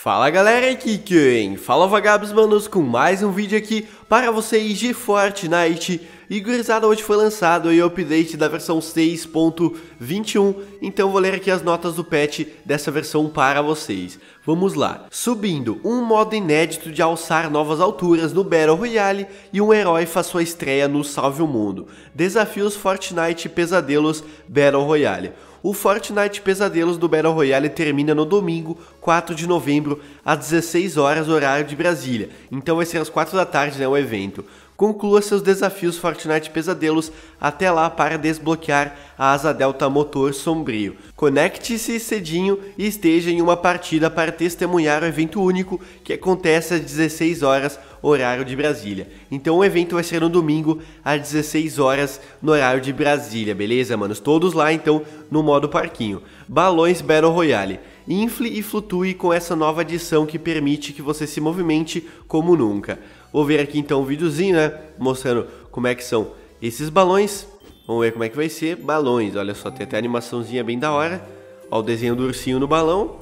Fala galera, aqui é quem? Fala vagabos manos com mais um vídeo aqui para vocês de Fortnite E hoje foi lançado o update da versão 6.21 Então vou ler aqui as notas do patch dessa versão para vocês Vamos lá Subindo, um modo inédito de alçar novas alturas no Battle Royale E um herói faz sua estreia no Salve o Mundo Desafios Fortnite Pesadelos Battle Royale o Fortnite Pesadelos do Battle Royale termina no domingo, 4 de novembro, às 16 horas horário de Brasília. Então vai ser às 4 da tarde, né, o evento. Conclua seus desafios Fortnite Pesadelos até lá para desbloquear a asa Delta Motor Sombrio. Conecte-se cedinho e esteja em uma partida para testemunhar o evento único que acontece às 16 horas horário de Brasília. Então o evento vai ser no domingo às 16 horas no horário de Brasília, beleza, manos? Todos lá então no modo parquinho. Balões Battle Royale. Infle e flutue com essa nova adição que permite que você se movimente como nunca. Vou ver aqui então um videozinho, né, mostrando como é que são esses balões. Vamos ver como é que vai ser. Balões, olha só, tem até a animaçãozinha bem da hora. Ó, o desenho do ursinho no balão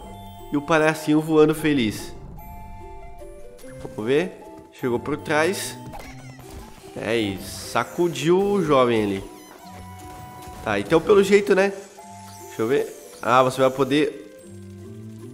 e o palhacinho voando feliz. Vamos ver. Chegou por trás. É isso. Sacudiu o jovem ali. Tá, então pelo jeito, né? Deixa eu ver. Ah, você vai poder...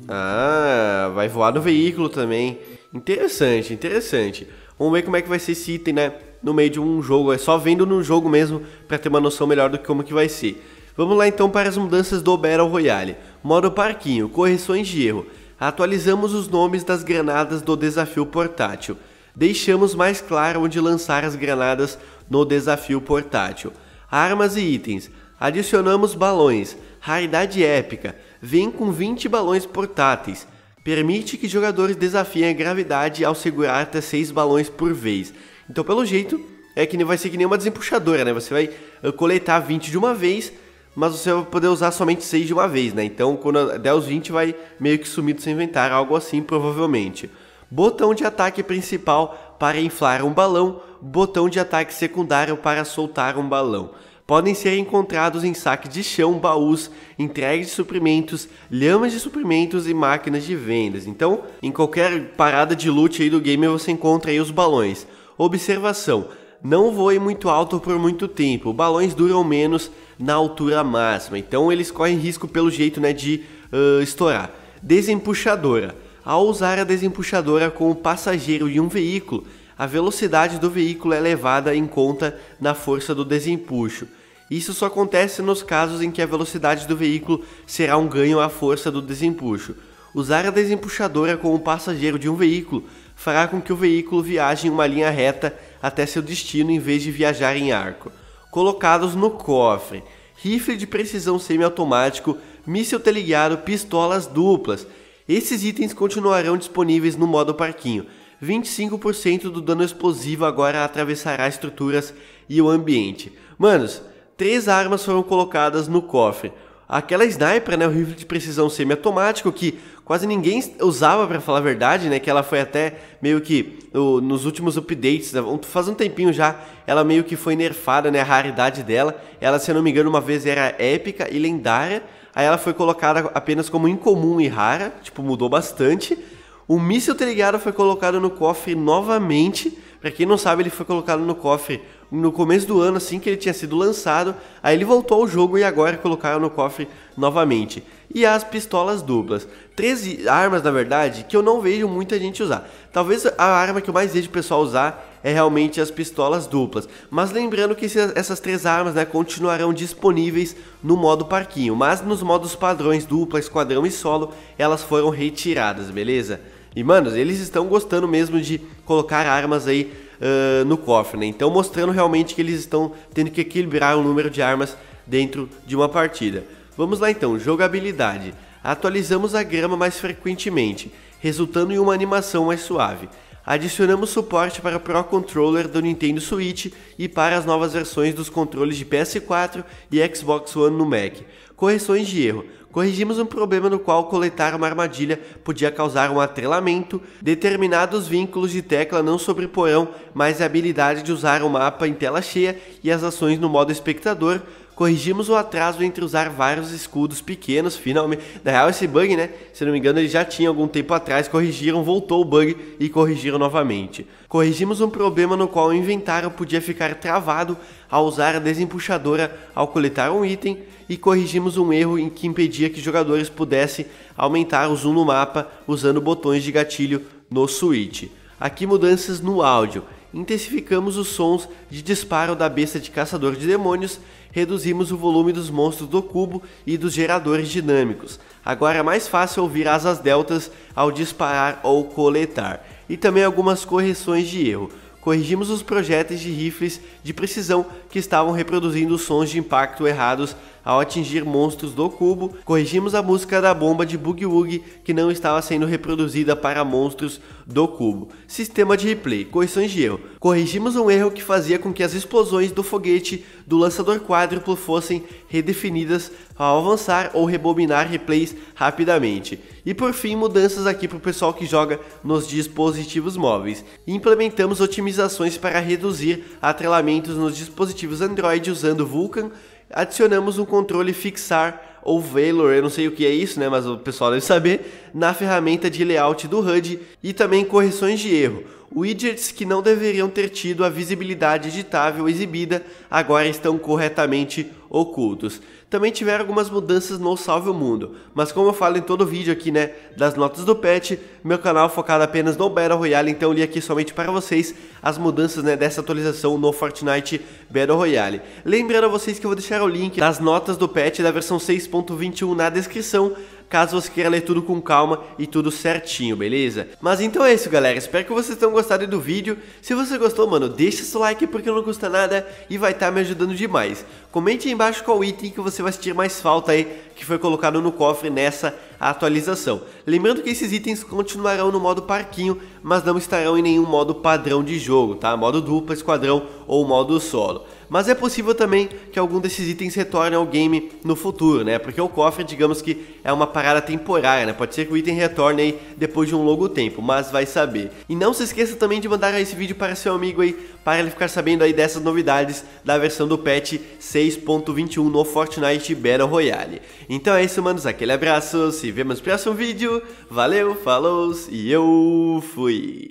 Ah, vai voar no veículo também. Interessante, interessante. Vamos ver como é que vai ser esse item, né? No meio de um jogo. É só vendo no jogo mesmo para ter uma noção melhor do que como que vai ser. Vamos lá então para as mudanças do Battle Royale. Modo parquinho, correções de erro. Atualizamos os nomes das granadas do desafio portátil deixamos mais claro onde lançar as granadas no desafio portátil. Armas e itens. Adicionamos balões. Raridade épica. Vem com 20 balões portáteis. Permite que jogadores desafiem a gravidade ao segurar até 6 balões por vez. Então, pelo jeito, é que vai ser que nem uma desempuxadora, né? Você vai eh, coletar 20 de uma vez, mas você vai poder usar somente 6 de uma vez, né? Então, quando der os 20, vai meio que sumir do seu inventário, algo assim, provavelmente botão de ataque principal para inflar um balão, botão de ataque secundário para soltar um balão. Podem ser encontrados em saque de chão, baús, entregues de suprimentos, lhamas de suprimentos e máquinas de vendas. Então, em qualquer parada de loot aí do game você encontra aí os balões. Observação: não voe muito alto por muito tempo. Balões duram menos na altura máxima, então eles correm risco pelo jeito né, de uh, estourar. Desempuxadora ao usar a desempuxadora como passageiro de um veículo, a velocidade do veículo é levada em conta na força do desempuxo. Isso só acontece nos casos em que a velocidade do veículo será um ganho à força do desempuxo. Usar a desempuxadora como passageiro de um veículo fará com que o veículo viaje em uma linha reta até seu destino em vez de viajar em arco. Colocados no cofre, rifle de precisão semiautomático, míssil teleguiado, pistolas duplas, esses itens continuarão disponíveis no modo parquinho. 25% do dano explosivo agora atravessará estruturas e o ambiente. Manos, três armas foram colocadas no cofre. Aquela sniper, né, o rifle de precisão semiautomático que quase ninguém usava para falar a verdade, né, que ela foi até meio que o, nos últimos updates, né, faz um tempinho já, ela meio que foi nerfada, né, a raridade dela. Ela, se eu não me engano, uma vez era épica e lendária, Aí ela foi colocada apenas como incomum e rara, tipo, mudou bastante. O míssil Trigara foi colocado no cofre novamente para quem não sabe, ele foi colocado no cofre no começo do ano, assim que ele tinha sido lançado. Aí ele voltou ao jogo e agora colocaram no cofre novamente. E as pistolas duplas. 13 armas, na verdade, que eu não vejo muita gente usar. Talvez a arma que eu mais vejo o pessoal usar é realmente as pistolas duplas. Mas lembrando que essas três armas né, continuarão disponíveis no modo parquinho. Mas nos modos padrões dupla, esquadrão e solo, elas foram retiradas, beleza? E, mano, eles estão gostando mesmo de colocar armas aí uh, no cofre, né? Então, mostrando realmente que eles estão tendo que equilibrar o número de armas dentro de uma partida. Vamos lá então, jogabilidade. Atualizamos a grama mais frequentemente, resultando em uma animação mais suave. Adicionamos suporte para o Pro Controller do Nintendo Switch e para as novas versões dos controles de PS4 e Xbox One no Mac correções de erro. Corrigimos um problema no qual coletar uma armadilha podia causar um atrelamento, determinados vínculos de tecla não sobreporão mais a habilidade de usar o mapa em tela cheia e as ações no modo espectador. Corrigimos o atraso entre usar vários escudos pequenos, finalmente. Na real, esse bug, né? Se não me engano, ele já tinha algum tempo atrás, corrigiram, voltou o bug e corrigiram novamente. Corrigimos um problema no qual o inventário podia ficar travado ao usar a desempuxadora ao coletar um item e corrigimos um erro em que impedia que jogadores pudessem aumentar o zoom no mapa usando botões de gatilho no switch. Aqui mudanças no áudio, intensificamos os sons de disparo da besta de caçador de demônios, reduzimos o volume dos monstros do cubo e dos geradores dinâmicos. Agora é mais fácil ouvir asas deltas ao disparar ou coletar. E também algumas correções de erro. Corrigimos os projéteis de rifles de precisão que estavam reproduzindo sons de impacto errados ao atingir monstros do cubo, corrigimos a música da bomba de Boogie Woogie que não estava sendo reproduzida para monstros do cubo. Sistema de replay, correções de erro. Corrigimos um erro que fazia com que as explosões do foguete do lançador quádruplo fossem redefinidas ao avançar ou rebobinar replays rapidamente. E por fim, mudanças aqui para o pessoal que joga nos dispositivos móveis. Implementamos otimizações para reduzir atrelamentos nos dispositivos Android usando Vulkan adicionamos um controle fixar ou Valor, eu não sei o que é isso, né, mas o pessoal deve saber, na ferramenta de layout do HUD e também correções de erro widgets que não deveriam ter tido a visibilidade editável exibida agora estão corretamente ocultos. Também tiveram algumas mudanças no Salve o Mundo, mas como eu falo em todo vídeo aqui, né, das notas do patch, meu canal é focado apenas no Battle Royale, então eu li aqui somente para vocês as mudanças, né, dessa atualização no Fortnite Battle Royale. Lembrando a vocês que eu vou deixar o link das notas do patch da versão 6.21 na descrição, caso você queira ler tudo com calma e tudo certinho, beleza? Mas então é isso, galera. Espero que vocês tenham gostado do vídeo. Se você gostou, mano, deixa seu like porque não custa nada e vai estar tá me ajudando demais. Comente aí embaixo qual item que você vai sentir mais falta aí que foi colocado no cofre nessa atualização. Lembrando que esses itens continuarão no modo parquinho, mas não estarão em nenhum modo padrão de jogo, tá? Modo dupla, esquadrão ou modo solo. Mas é possível também que algum desses itens retorne ao game no futuro, né? Porque o cofre, digamos que é uma parada temporária, né? Pode ser que o item retorne aí depois de um longo tempo, mas vai saber. E não se esqueça também de mandar esse vídeo para seu amigo aí, para ele ficar sabendo aí dessas novidades da versão do patch 6.21 no Fortnite Battle Royale. Então é isso, manos. Aquele abraço, se vemos no próximo vídeo. Valeu, falou e eu fui!